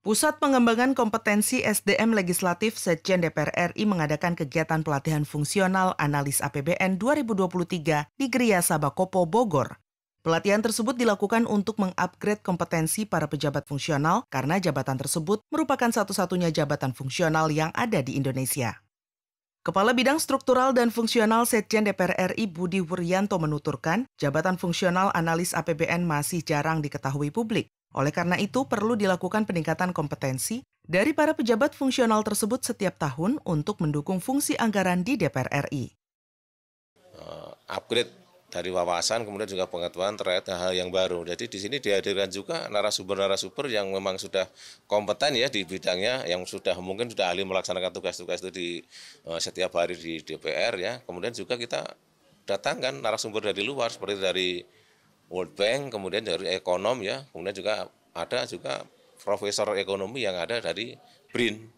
Pusat Pengembangan Kompetensi SDM Legislatif Setjen DPR RI mengadakan kegiatan pelatihan fungsional analis APBN 2023 di Geria Sabakopo, Bogor. Pelatihan tersebut dilakukan untuk mengupgrade kompetensi para pejabat fungsional karena jabatan tersebut merupakan satu-satunya jabatan fungsional yang ada di Indonesia. Kepala Bidang Struktural dan Fungsional Setjen DPR RI Budi Wuryanto menuturkan, jabatan fungsional analis APBN masih jarang diketahui publik. Oleh karena itu, perlu dilakukan peningkatan kompetensi dari para pejabat fungsional tersebut setiap tahun untuk mendukung fungsi anggaran di DPR RI. Uh, eh, upgrade dari wawasan kemudian juga pengetahuan terkait hal yang baru. Jadi di sini dihadirkan juga narasumber-narasumber yang memang sudah kompeten ya di bidangnya, yang sudah mungkin sudah ahli melaksanakan tugas-tugas itu di uh, setiap hari di DPR ya. Kemudian juga kita datangkan narasumber dari luar seperti dari World Bank, kemudian dari ekonom ya, kemudian juga ada juga profesor ekonomi yang ada dari BRIN.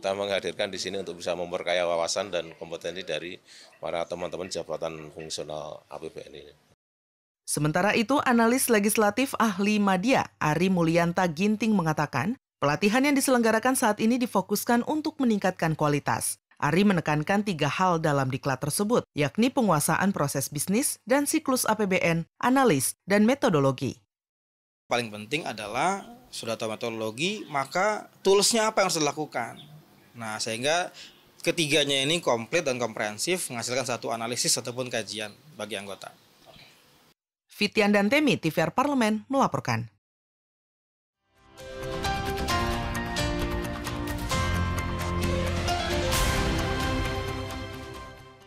Kita menghadirkan di sini untuk bisa memperkaya wawasan dan kompetensi dari para teman-teman jabatan fungsional APBN ini. Sementara itu, analis legislatif ahli Madia Ari Mulyanta Ginting mengatakan, pelatihan yang diselenggarakan saat ini difokuskan untuk meningkatkan kualitas. Ari menekankan tiga hal dalam diklat tersebut, yakni penguasaan proses bisnis dan siklus APBN, analis, dan metodologi. Paling penting adalah sudah tahu metodologi, maka toolsnya apa yang harus dilakukan. Nah, sehingga ketiganya ini komplit dan komprehensif menghasilkan satu analisis ataupun kajian bagi anggota. Fitian dan Temi, TVR Parlemen, melaporkan.